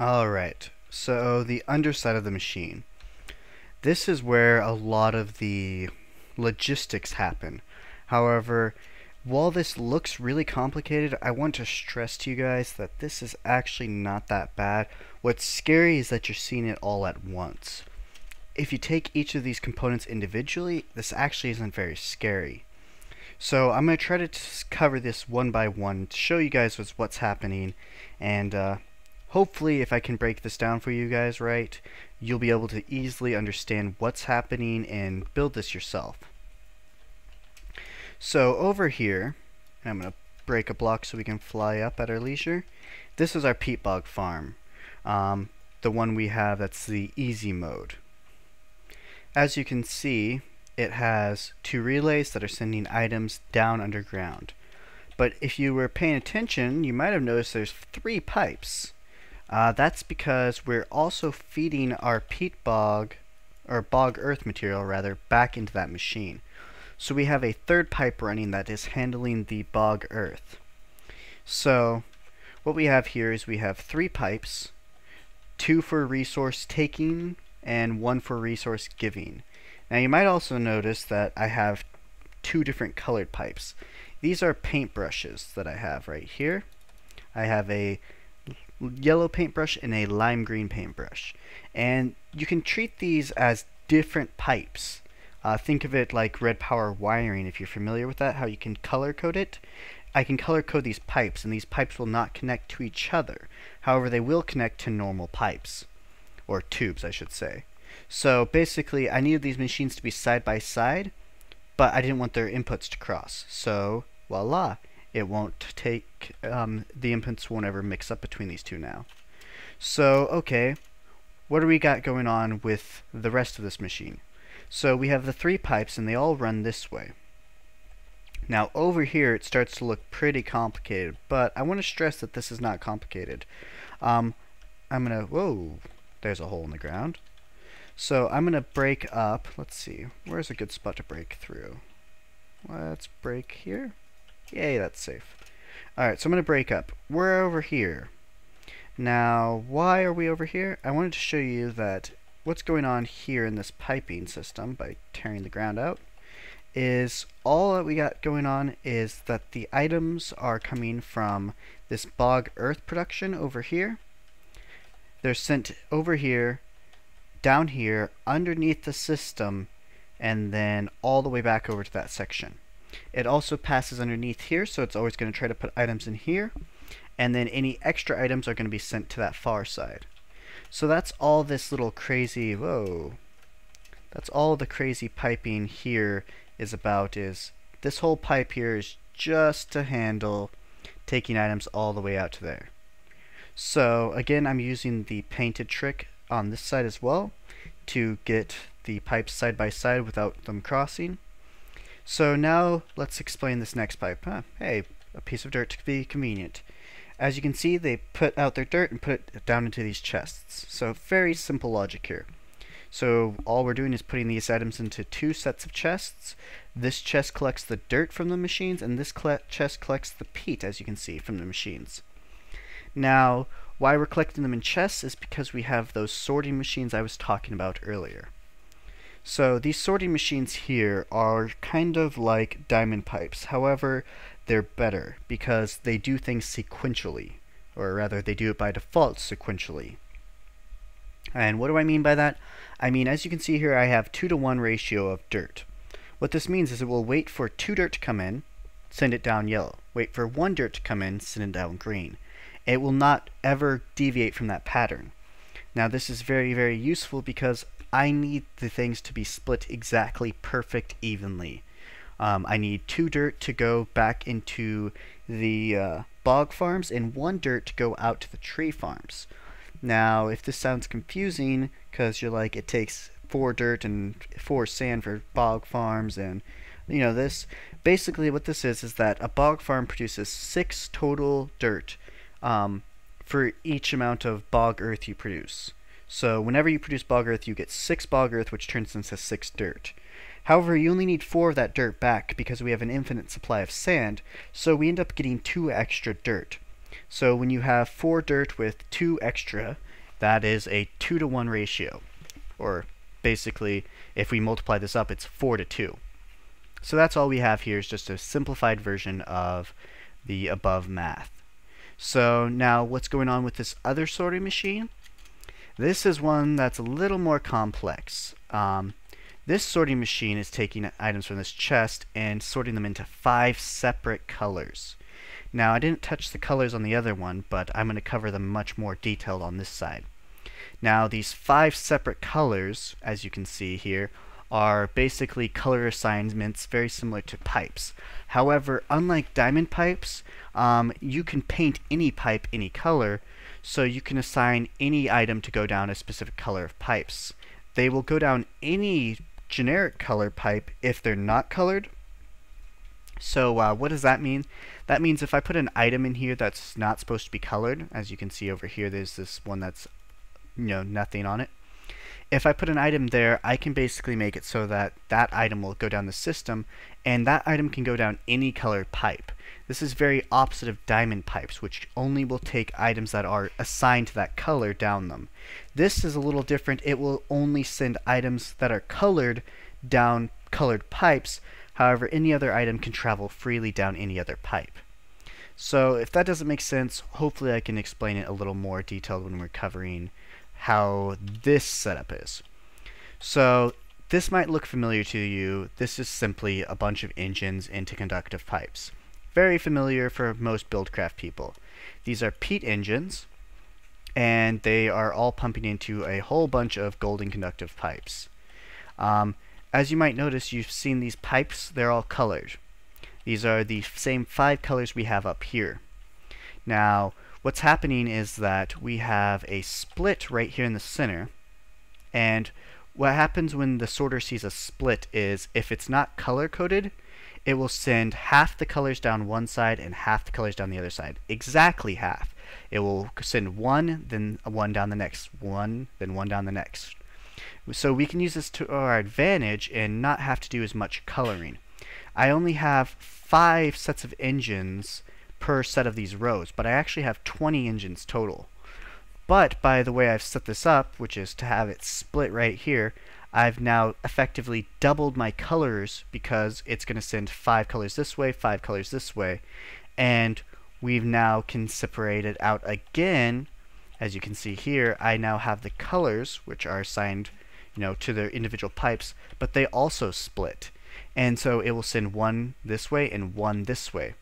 Alright, so the underside of the machine. This is where a lot of the logistics happen. However, while this looks really complicated, I want to stress to you guys that this is actually not that bad. What's scary is that you're seeing it all at once. If you take each of these components individually, this actually isn't very scary. So I'm going to try to cover this one by one to show you guys what's happening and uh, hopefully if I can break this down for you guys right, you'll be able to easily understand what's happening and build this yourself. So over here, I'm going to break a block so we can fly up at our leisure. This is our peat bog farm, um, the one we have that's the easy mode. As you can see, it has two relays that are sending items down underground. But if you were paying attention, you might have noticed there's three pipes. Uh, that's because we're also feeding our peat bog, or bog earth material rather, back into that machine. So we have a third pipe running that is handling the bog earth. So what we have here is we have three pipes, two for resource taking and one for resource giving. Now you might also notice that I have two different colored pipes. These are paintbrushes that I have right here. I have a yellow paintbrush and a lime green paintbrush. And you can treat these as different pipes. Uh, think of it like red power wiring, if you're familiar with that, how you can color code it. I can color code these pipes, and these pipes will not connect to each other. However, they will connect to normal pipes, or tubes, I should say. So basically, I needed these machines to be side by side, but I didn't want their inputs to cross. So, voila! it won't take, um, the inputs won't ever mix up between these two now. So, okay, what do we got going on with the rest of this machine? So we have the three pipes and they all run this way. Now over here it starts to look pretty complicated, but I want to stress that this is not complicated. Um, I'm going to, whoa, there's a hole in the ground. So I'm going to break up, let's see, where's a good spot to break through? Let's break here. Yay, that's safe. Alright, so I'm going to break up. We're over here. Now, why are we over here? I wanted to show you that what's going on here in this piping system by tearing the ground out is all that we got going on is that the items are coming from this bog earth production over here. They're sent over here, down here, underneath the system, and then all the way back over to that section. It also passes underneath here, so it's always going to try to put items in here. And then any extra items are going to be sent to that far side. So that's all this little crazy, whoa. That's all the crazy piping here is about is this whole pipe here is just to handle taking items all the way out to there. So again, I'm using the painted trick on this side as well to get the pipes side by side without them crossing. So now let's explain this next pipe. Huh? Hey, a piece of dirt to be convenient. As you can see, they put out their dirt and put it down into these chests. So very simple logic here. So all we're doing is putting these items into two sets of chests. This chest collects the dirt from the machines, and this chest collects the peat, as you can see, from the machines. Now, why we're collecting them in chests is because we have those sorting machines I was talking about earlier. So these sorting machines here are kind of like diamond pipes. However, they're better because they do things sequentially, or rather they do it by default sequentially. And what do I mean by that? I mean, as you can see here, I have 2 to 1 ratio of dirt. What this means is it will wait for 2 dirt to come in, send it down yellow. Wait for 1 dirt to come in, send it down green. It will not ever deviate from that pattern. Now this is very, very useful because I need the things to be split exactly perfect evenly. Um, I need two dirt to go back into the uh, bog farms and one dirt to go out to the tree farms. Now, if this sounds confusing, because you're like, it takes four dirt and four sand for bog farms and you know this basically what this is is that a bog farm produces six total dirt um, for each amount of bog earth you produce so whenever you produce bog earth, you get 6 bog earth, which turns into 6 dirt. However, you only need 4 of that dirt back because we have an infinite supply of sand, so we end up getting 2 extra dirt. So when you have 4 dirt with 2 extra, that is a 2 to 1 ratio. Or basically, if we multiply this up, it's 4 to 2. So that's all we have here is just a simplified version of the above math. So now what's going on with this other sorting machine? This is one that's a little more complex. Um, this sorting machine is taking items from this chest and sorting them into five separate colors. Now I didn't touch the colors on the other one, but I'm going to cover them much more detailed on this side. Now these five separate colors, as you can see here, are basically color assignments very similar to pipes. However, unlike diamond pipes, um, you can paint any pipe any color, so you can assign any item to go down a specific color of pipes. They will go down any generic color pipe if they're not colored. So uh, what does that mean? That means if I put an item in here that's not supposed to be colored, as you can see over here, there's this one that's you know, nothing on it if I put an item there, I can basically make it so that that item will go down the system, and that item can go down any colored pipe. This is very opposite of diamond pipes, which only will take items that are assigned to that color down them. This is a little different. It will only send items that are colored down colored pipes. However, any other item can travel freely down any other pipe. So if that doesn't make sense, hopefully I can explain it a little more detailed when we're covering how this setup is. So this might look familiar to you. This is simply a bunch of engines into conductive pipes. Very familiar for most buildcraft people. These are peat engines, and they are all pumping into a whole bunch of golden conductive pipes. Um, as you might notice, you've seen these pipes, they're all colored. These are the same five colors we have up here. Now, what's happening is that we have a split right here in the center and what happens when the sorter sees a split is if it's not color coded it will send half the colors down one side and half the colors down the other side exactly half it will send one then one down the next one then one down the next so we can use this to our advantage and not have to do as much coloring I only have five sets of engines per set of these rows, but I actually have 20 engines total. But by the way I've set this up, which is to have it split right here, I've now effectively doubled my colors because it's going to send five colors this way, five colors this way, and we've now can separate it out again. As you can see here, I now have the colors, which are assigned you know, to their individual pipes, but they also split. And so it will send one this way and one this way.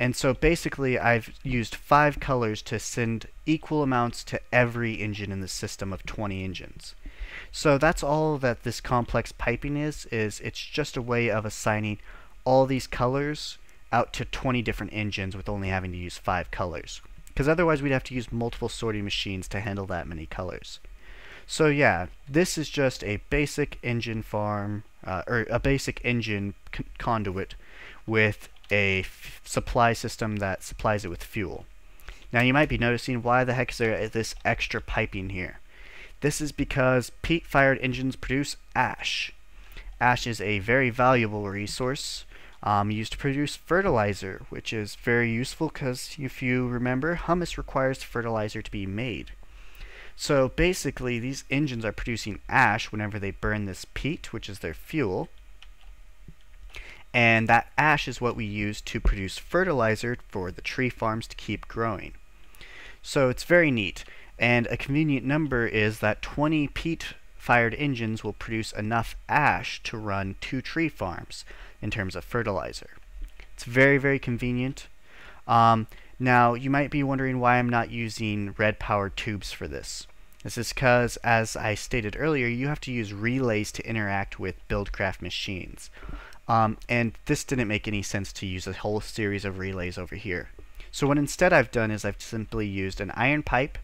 And so basically I've used five colors to send equal amounts to every engine in the system of 20 engines. So that's all that this complex piping is, is it's just a way of assigning all these colors out to 20 different engines with only having to use five colors. Because otherwise we'd have to use multiple sorting machines to handle that many colors. So yeah, this is just a basic engine farm, uh, or a basic engine conduit with a supply system that supplies it with fuel. Now you might be noticing why the heck is there this extra piping here? This is because peat-fired engines produce ash. Ash is a very valuable resource um, used to produce fertilizer, which is very useful because if you remember, humus requires fertilizer to be made. So basically, these engines are producing ash whenever they burn this peat, which is their fuel, and that ash is what we use to produce fertilizer for the tree farms to keep growing. So it's very neat, and a convenient number is that 20 peat-fired engines will produce enough ash to run two tree farms in terms of fertilizer. It's very, very convenient. Um, now, you might be wondering why I'm not using red power tubes for this. This is because, as I stated earlier, you have to use relays to interact with Buildcraft machines. Um, and this didn't make any sense to use a whole series of relays over here. So what instead I've done is I've simply used an iron pipe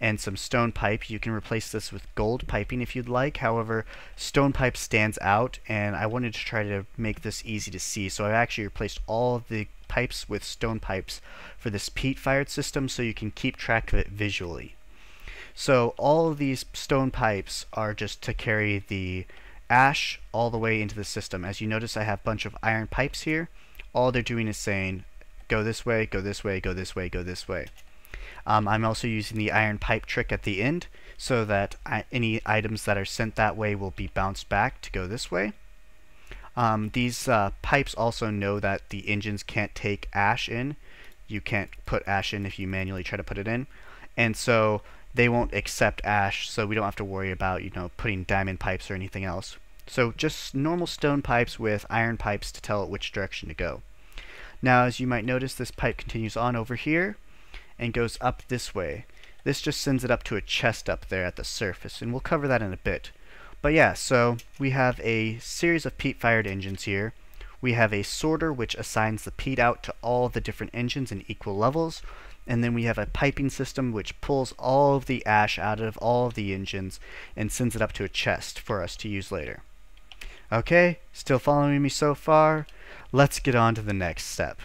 and some stone pipe. You can replace this with gold piping if you'd like. However, stone pipe stands out and I wanted to try to make this easy to see. So I've actually replaced all the pipes with stone pipes for this peat-fired system so you can keep track of it visually. So all of these stone pipes are just to carry the ash all the way into the system. As you notice, I have a bunch of iron pipes here. All they're doing is saying, go this way, go this way, go this way, go this way. Um, I'm also using the iron pipe trick at the end so that I, any items that are sent that way will be bounced back to go this way. Um, these uh, pipes also know that the engines can't take ash in. You can't put ash in if you manually try to put it in. And so they won't accept ash, so we don't have to worry about, you know, putting diamond pipes or anything else. So just normal stone pipes with iron pipes to tell it which direction to go. Now, as you might notice, this pipe continues on over here and goes up this way. This just sends it up to a chest up there at the surface, and we'll cover that in a bit. But yeah, so we have a series of peat-fired engines here. We have a sorter which assigns the peat out to all the different engines in equal levels and then we have a piping system which pulls all of the ash out of all of the engines and sends it up to a chest for us to use later. Okay, still following me so far? Let's get on to the next step.